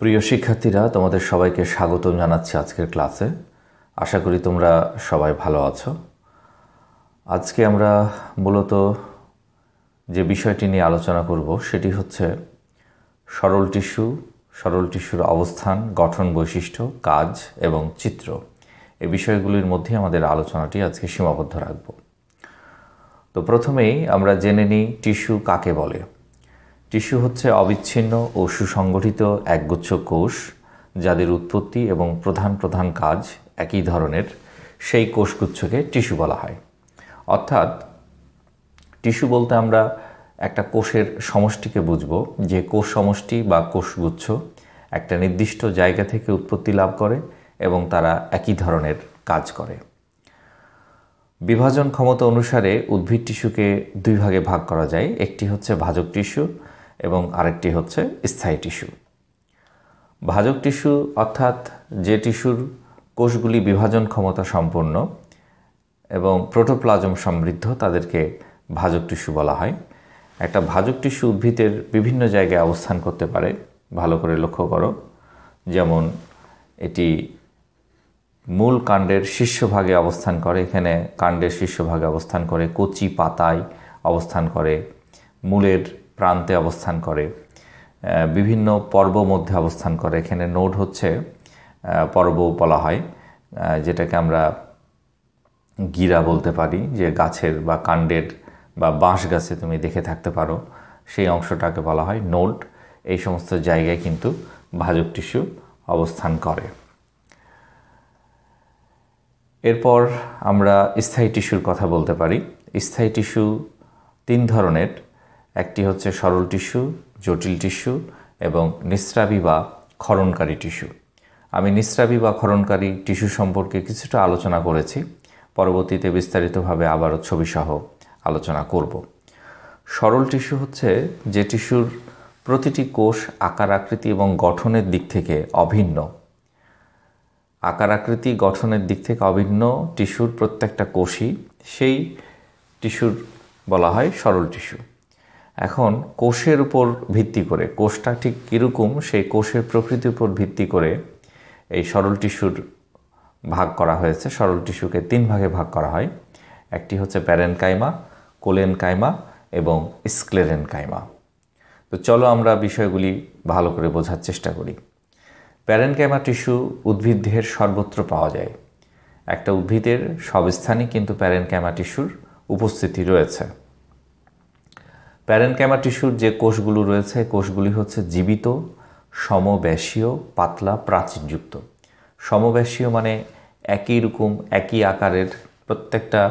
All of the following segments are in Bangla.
প্রিয় শিক্ষার্থীরা তোমাদের সবাইকে স্বাগত জানাচ্ছি আজকের ক্লাসে আশা করি তোমরা সবাই ভালো আছো আজকে আমরা মূলত যে বিষয়টি নিয়ে আলোচনা করব সেটি হচ্ছে সরল টিস্যু সরল টিস্যুর অবস্থান গঠন বৈশিষ্ট্য কাজ এবং চিত্র এ বিষয়গুলির মধ্যে আমাদের আলোচনাটি আজকে সীমাবদ্ধ রাখব তো প্রথমেই আমরা জেনে নিই টিস্যু কাকে বলে টিস্যু হচ্ছে অবিচ্ছিন্ন ও সুসংগঠিত একগুচ্ছ কোষ যাদের উৎপত্তি এবং প্রধান প্রধান কাজ একই ধরনের সেই কোষগুচ্ছকে টিস্যু বলা হয় অর্থাৎ টিস্যু বলতে আমরা একটা কোষের সমষ্টিকে বুঝব যে কোষ সমষ্টি বা কোষগুচ্ছ একটা নির্দিষ্ট জায়গা থেকে উৎপত্তি লাভ করে এবং তারা একই ধরনের কাজ করে বিভাজন ক্ষমতা অনুসারে উদ্ভিদ টিস্যুকে দুই ভাগে ভাগ করা যায় একটি হচ্ছে ভাজক টিস্যু এবং আরেকটি হচ্ছে স্থায়ী টিস্যু ভাজক টিস্যু অর্থাৎ যে টিস্যুর কোষগুলি বিভাজন ক্ষমতা সম্পন্ন এবং প্রোটোপ্লাজম সমৃদ্ধ তাদেরকে ভাজক টিস্যু বলা হয় একটা ভাজক টিস্যু উদ্ভিদের বিভিন্ন জায়গায় অবস্থান করতে পারে ভালো করে লক্ষ্য করো যেমন এটি মূল কাণ্ডের শীর্ষভাগে অবস্থান করে এখানে কাণ্ডের শীর্ষভাগে অবস্থান করে কচি পাতায় অবস্থান করে মূলের প্রান্তে অবস্থান করে বিভিন্ন পর্ব মধ্যে অবস্থান করে এখানে নোড হচ্ছে পর্ব বলা হয় যেটাকে আমরা গিরা বলতে পারি যে গাছের বা কাণ্ডের বা বাঁশ গাছে তুমি দেখে থাকতে পারো সেই অংশটাকে বলা হয় নোট এই সমস্ত জায়গায় কিন্তু ভাজক টিস্যু অবস্থান করে এরপর আমরা স্থায়ী টিস্যুর কথা বলতে পারি স্থায়ী টিস্যু তিন ধরনের একটি হচ্ছে সরল টিস্যু জটিল টিস্যু এবং নিস্রাবি বা ক্ষরণকারী টিস্যু আমি নিস্রাবি বা ক্ষরণকারী টিস্যু সম্পর্কে কিছুটা আলোচনা করেছি পরবর্তীতে বিস্তারিতভাবে আবারও ছবিসহ আলোচনা করব সরল টিস্যু হচ্ছে যে টিস্যুর প্রতিটি কোষ আকার আকৃতি এবং গঠনের দিক থেকে অভিন্ন আকার আকৃতি গঠনের দিক থেকে অভিন্ন টিস্যুর প্রত্যেকটা কোষই সেই টিস্যুর বলা হয় সরল টিস্যু এখন কোষের উপর ভিত্তি করে কোষটা ঠিক কীরকম সেই কোষের প্রকৃতির উপর ভিত্তি করে এই সরল টিস্যুর ভাগ করা হয়েছে সরল টিস্যুকে তিন ভাগে ভাগ করা হয় একটি হচ্ছে প্যারেন কাইমা কোলেন কাইমা এবং স্ক্লেরেন কাইমা তো চলো আমরা বিষয়গুলি ভালো করে বোঝার চেষ্টা করি প্যারেনকাইমা টিস্যু উদ্ভিদ দেহের সর্বত্র পাওয়া যায় একটা উদ্ভিদের সব স্থানে কিন্তু প্যারেনকাইমা টিস্যুর উপস্থিতি রয়েছে প্যারেনক্যামা টিস্যুর যে কোষগুলো রয়েছে কোষগুলি হচ্ছে জীবিত সমব্যাসীয় পাতলা প্রাচীনযুক্ত সমব্যাসীয় মানে একই রকম একই আকারের প্রত্যেকটা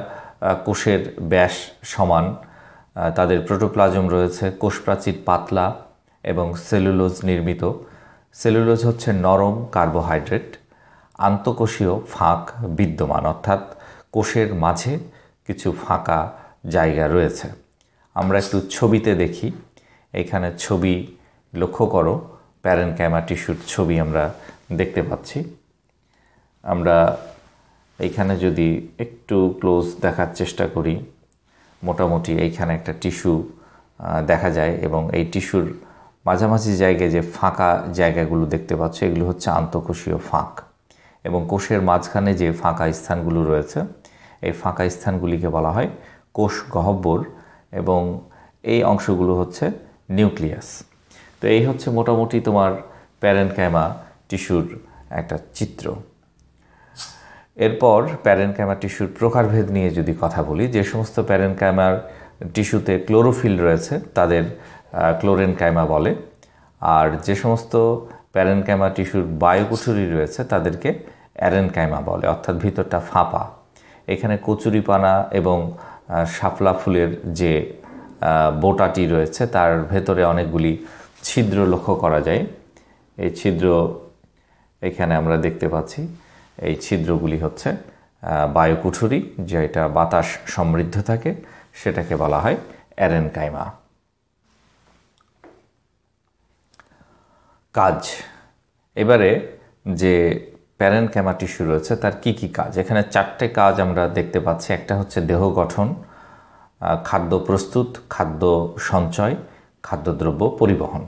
কোষের ব্যাস সমান তাদের প্রোটোপ্লাজম রয়েছে কোষ প্রাচীর পাতলা এবং সেলুলোজ নির্মিত সেলুলোজ হচ্ছে নরম কার্বোহাইড্রেট আন্তকোষীয় ফাঁক বিদ্যমান অর্থাৎ কোষের মাঝে কিছু ফাঁকা জায়গা রয়েছে আমরা একটু ছবিতে দেখি এখানে ছবি লক্ষ্য করো প্যারেন ক্যামেরা টিস্যুর ছবি আমরা দেখতে পাচ্ছি আমরা এইখানে যদি একটু ক্লোজ দেখার চেষ্টা করি মোটামুটি এইখানে একটা টিস্যু দেখা যায় এবং এই টিস্যুর মাঝামাঝি জায়গায় যে ফাঁকা জায়গাগুলো দেখতে পাচ্ছ এগুলো হচ্ছে আন্তঃকোষীয় ফাঁক এবং কোষের মাঝখানে যে ফাঁকা স্থানগুলো রয়েছে এই ফাঁকা স্থানগুলিকে বলা হয় কোষ গহব্বর এবং এই অংশগুলো হচ্ছে নিউক্লিয়াস তো এই হচ্ছে মোটামুটি তোমার প্যারেনক্যামা টিস্যুর একটা চিত্র এরপর প্যারেনক্যামা টিস্যুর প্রকারভেদ নিয়ে যদি কথা বলি যে সমস্ত প্যারেনক্যামার টিস্যুতে ক্লোরোফিল রয়েছে তাদের ক্লোরেনক্যামা বলে আর যে সমস্ত প্যারেনক্যামা টিস্যুর বায়ুকুচুরি রয়েছে তাদেরকে অ্যারেনক্যামা বলে অর্থাৎ ভিতরটা ফাঁপা এখানে কচুরিপানা এবং শাপলা ফুলের যে বোটাটি রয়েছে তার ভেতরে অনেকগুলি ছিদ্র লক্ষ্য করা যায় এই ছিদ্র এখানে আমরা দেখতে পাচ্ছি এই ছিদ্রগুলি হচ্ছে বায়ুকুঠুরি যেটা বাতাস সমৃদ্ধ থাকে সেটাকে বলা হয় অ্যারেনকাইমা কাজ এবারে যে প্যারেন ক্যামা টিস্যু রয়েছে তার কি কি কাজ এখানে চারটে কাজ আমরা দেখতে পাচ্ছি একটা হচ্ছে দেহ গঠন খাদ্য প্রস্তুত খাদ্য সঞ্চয় খাদ্যদ্রব্য পরিবহন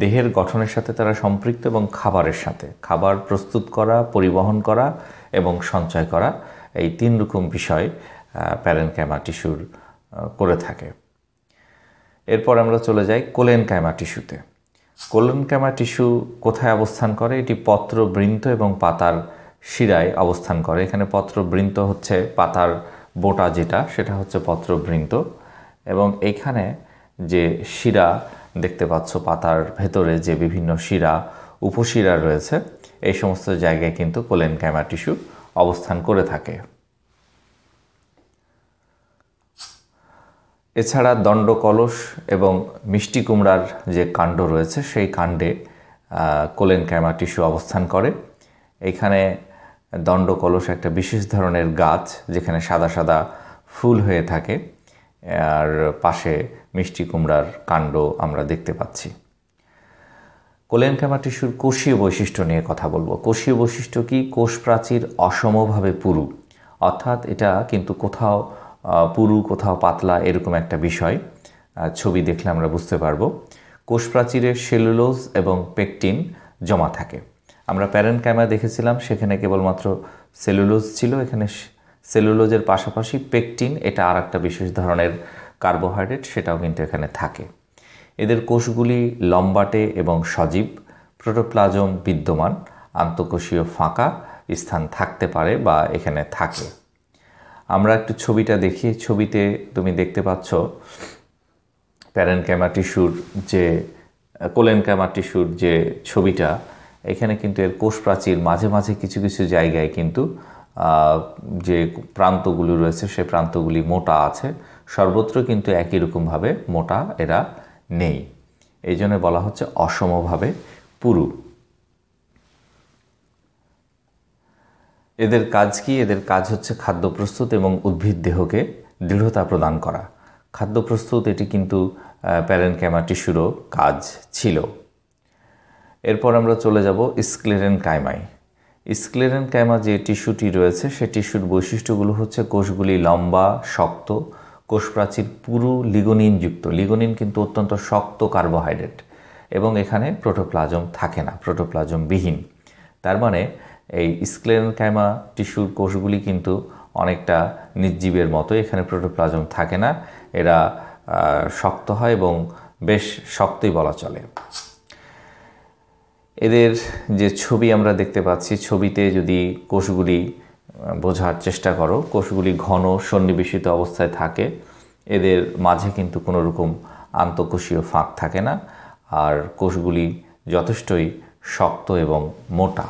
দেহের গঠনের সাথে তারা সম্পৃক্ত এবং খাবারের সাথে খাবার প্রস্তুত করা পরিবহন করা এবং সঞ্চয় করা এই তিন রকম বিষয় প্যারেন ক্যামা টিস্যুর করে থাকে এরপর আমরা চলে যাই কোলেন ক্যামা টিস্যুতে ক্যামা টিস্যু কোথায় অবস্থান করে এটি পত্রবৃন্ত এবং পাতার শিরায় অবস্থান করে এখানে পত্রবৃন্ত হচ্ছে পাতার বোটা যেটা সেটা হচ্ছে পত্রবৃন্ত এবং এখানে যে শিরা দেখতে পাচ্ছ পাতার ভেতরে যে বিভিন্ন শিরা উপশিরা রয়েছে এই সমস্ত জায়গায় কিন্তু কোলেন ক্যামা টিস্যু অবস্থান করে থাকে এছাড়া দণ্ড কলস এবং মিষ্টি কুমড়ার যে কাণ্ড রয়েছে সেই কাণ্ডে কোলেন ক্যামা টিস্যু অবস্থান করে এখানে দণ্ড কলস একটা বিশেষ ধরনের গাছ যেখানে সাদা সাদা ফুল হয়ে থাকে আর পাশে মিষ্টি কুমড়ার কাণ্ড আমরা দেখতে পাচ্ছি কোলেন ক্যামা টিস্যুর কোষীয় বৈশিষ্ট্য নিয়ে কথা বলবো কোষীয় বৈশিষ্ট্য কি কোষ প্রাচীর অসমভাবে পুরু অর্থাৎ এটা কিন্তু কোথাও পুরু কোথাও পাতলা এরকম একটা বিষয় ছবি দেখলে আমরা বুঝতে পারবো কোষপ্রাচীরে সেলুলোজ এবং পেকটিন জমা থাকে আমরা প্যারেন্ট ক্যামেরা দেখেছিলাম সেখানে কেবলমাত্র সেলুলোজ ছিল এখানে সেলুলোজের পাশাপাশি পেকটিন এটা আর একটা বিশেষ ধরনের কার্বোহাইড্রেট সেটাও কিন্তু এখানে থাকে এদের কোষগুলি লম্বাটে এবং সজীব প্রোটোপ্লাজম বিদ্যমান আন্তঃকোষীয় ফাঁকা স্থান থাকতে পারে বা এখানে থাকে আমরা একটু ছবিটা দেখি ছবিতে তুমি দেখতে পাচ্ছ প্যারেন ক্যামা টিস্যুর যে কোলেন ক্যামা টিস্যুর যে ছবিটা এখানে কিন্তু এর কোষ প্রাচীর মাঝে মাঝে কিছু কিছু জায়গায় কিন্তু যে প্রান্তগুলি রয়েছে সে প্রান্তগুলি মোটা আছে সর্বত্র কিন্তু একই রকমভাবে মোটা এরা নেই এই জন্য বলা হচ্ছে অসমভাবে পুরু এদের কাজ কি এদের কাজ হচ্ছে খাদ্য প্রস্তুত এবং উদ্ভিদ দেহকে দৃঢ়তা প্রদান করা খাদ্য প্রস্তুত এটি কিন্তু ক্যামা টিস্যুরও কাজ ছিল এরপর আমরা চলে যাব স্ক্লেরেন কাইমাই স্ক্লেরেন কাইমা যে টিস্যুটি রয়েছে সে টিস্যুর বৈশিষ্ট্যগুলো হচ্ছে কোষগুলি লম্বা শক্ত কোষ প্রাচীর পুরু লিগোনিনযুক্ত লিগোনিন কিন্তু অত্যন্ত শক্ত কার্বোহাইড্রেট এবং এখানে প্রোটোপ্লাজম থাকে না প্রোটোপ্লাজম বিহীন তার মানে এই স্ক্লেনকাইমা টিস্যুর কোষগুলি কিন্তু অনেকটা নির্জীবের মতো এখানে প্রোটোপ্লাজম থাকে না এরা শক্ত হয় এবং বেশ শক্তই বলা চলে এদের যে ছবি আমরা দেখতে পাচ্ছি ছবিতে যদি কোষগুলি বোঝার চেষ্টা করো কোষগুলি ঘন সন্নিবেশিত অবস্থায় থাকে এদের মাঝে কিন্তু কোনো রকম আন্তঃকোষীয় ফাঁক থাকে না আর কোষগুলি যথেষ্টই শক্ত এবং মোটা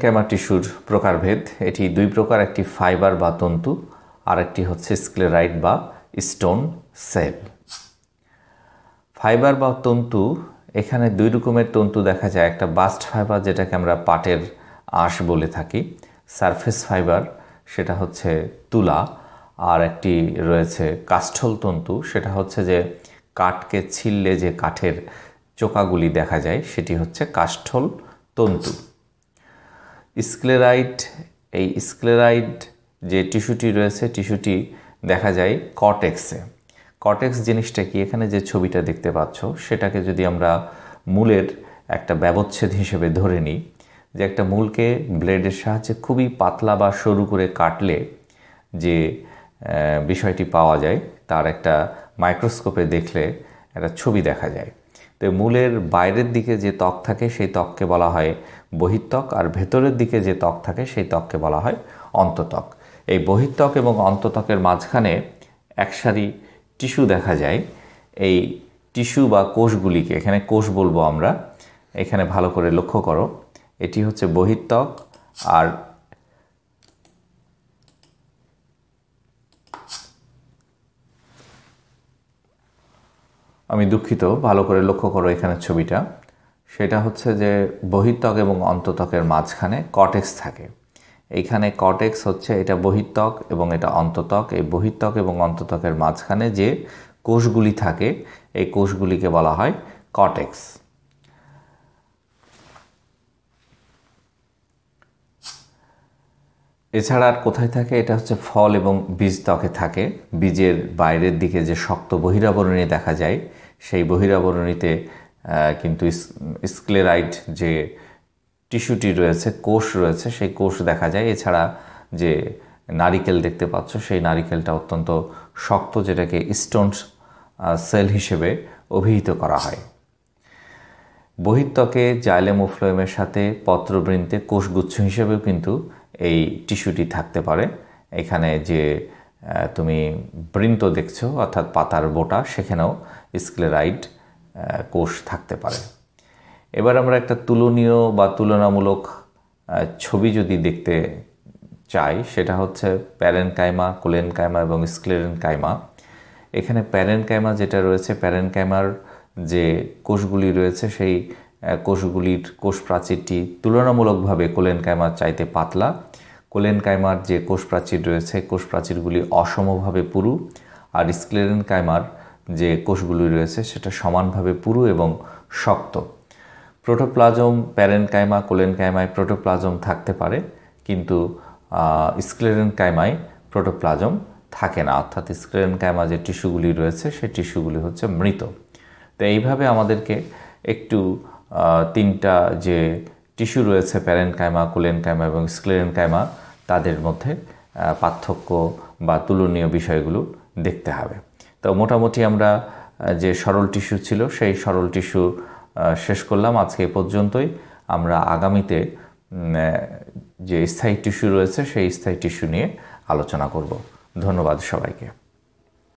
ক্যামা টিস্যুর প্রকারভেদ এটি দুই প্রকার একটি ফাইবার বা তন্তু আর একটি হচ্ছে স্ক্লেরাইট বা স্টোন সেল ফাইবার বা তন্তু এখানে দুই রকমের তন্তু দেখা যায় একটা বাস্ট ফাইবার যেটাকে আমরা পাটের আঁশ বলে থাকি সারফেস ফাইবার সেটা হচ্ছে তুলা আর একটি রয়েছে কাষ্ঠল তন্তু সেটা হচ্ছে যে কাঠকে ছিললে যে কাঠের চোকাগুলি দেখা যায় সেটি হচ্ছে কাষ্ঠল তন্তু স্ক্লেরাইট এই স্ক্লেরাইট যে টিস্যুটি রয়েছে টিস্যুটি দেখা যায় কটেক্সে কটেক্স জিনিসটা কি এখানে যে ছবিটা দেখতে পাচ্ছ সেটাকে যদি আমরা মূলের একটা ব্যবচ্ছেদ হিসেবে ধরে নিই যে একটা মূলকে ব্লেডের সাহায্যে খুবই পাতলা বা সরু করে কাটলে যে বিষয়টি পাওয়া যায় তার একটা মাইক্রোস্কোপে দেখলে একটা ছবি দেখা যায় তো মূলের বাইরের দিকে যে ত্বক থাকে সেই ত্বককে বলা হয় বহিত্বক আর ভেতরের দিকে যে ত্বক থাকে সেই ত্বককে বলা হয় অন্তত্বক এই বহিত্বক এবং অন্তত্বকের মাঝখানে একসারি টিস্যু দেখা যায় এই টিস্যু বা কোষগুলিকে এখানে কোষ বলবো আমরা এখানে ভালো করে লক্ষ্য করো এটি হচ্ছে বহিত্বক আর আমি দুঃখিত ভালো করে লক্ষ্য করো এখানে ছবিটা সেটা হচ্ছে যে বহিত্বক এবং অন্ততকের মাঝখানে কটেক্স থাকে এইখানে কটেক্স হচ্ছে এটা বহিত্বক এবং এটা অন্ততক এই বহিত্বক এবং অন্ততকের মাঝখানে যে কোষগুলি থাকে এই কোষগুলিকে বলা হয় কটেক্স এছাড়া আর কোথায় থাকে এটা হচ্ছে ফল এবং বীজ ত্বকে থাকে বীজের বাইরের দিকে যে শক্ত বহিরাবরণী দেখা যায় সেই বহিরাবরণীতে কিন্তু স্ক্লেরাইট যে টিস্যুটি রয়েছে কোষ রয়েছে সেই কোষ দেখা যায় এছাড়া যে নারিকেল দেখতে পাচ্ছ সেই নারিকেলটা অত্যন্ত শক্ত যেটাকে স্টোন সেল হিসেবে অভিহিত করা হয় বহিত্বকে জাইলেমোফ্লোয়েমের ওফ্লোয়েমের সাথে পত্রবৃন্তে কোষগুচ্ছ হিসেবেও কিন্তু এই টিস্যুটি থাকতে পারে এখানে যে তুমি বৃন্ত দেখছো অর্থাৎ পাতার বোটা সেখানেও স্ক্লেরাইড কোষ থাকতে পারে এবার আমরা একটা তুলনীয় বা তুলনামূলক ছবি যদি দেখতে চাই সেটা হচ্ছে প্যারেনকাইমা কোলেনকাইমা এবং স্ক্লেরেনকাইমা এখানে প্যারেনকাইমা যেটা রয়েছে প্যারেনকাইমার যে কোষগুলি রয়েছে সেই কোষগুলির কোষ প্রাচীরটি তুলনামূলকভাবে কোলেনকাইমার চাইতে পাতলা কোলেনকাইমার যে কোষ প্রাচীর রয়েছে কোষ প্রাচীরগুলি অসমভাবে পুরু আর কাইমার যে কোষগুলি রয়েছে সেটা সমানভাবে পুরু এবং শক্ত প্রোটোপ্লাজম প্যারেনকাইমা কোলেনকাইমায় প্রোটোপ্লাজম থাকতে পারে কিন্তু স্ক্লেরেনকাইমায় প্রোটোপ্লাজম থাকে না অর্থাৎ কাইমা যে টিস্যুগুলি রয়েছে সেই টিস্যুগুলি হচ্ছে মৃত তো এইভাবে আমাদেরকে একটু তিনটা যে টিস্যু রয়েছে প্যারেনকাইমা কোলেনকাইমা এবং স্ক্লেরেনকাইমা তাদের মধ্যে পার্থক্য বা তুলনীয় বিষয়গুলো দেখতে হবে তো মোটামুটি আমরা যে সরল টিস্যু ছিল সেই সরল টিস্যু শেষ করলাম আজকে পর্যন্তই আমরা আগামীতে যে স্থায়ী টিস্যু রয়েছে সেই স্থায়ী টিস্যু নিয়ে আলোচনা করব ধন্যবাদ সবাইকে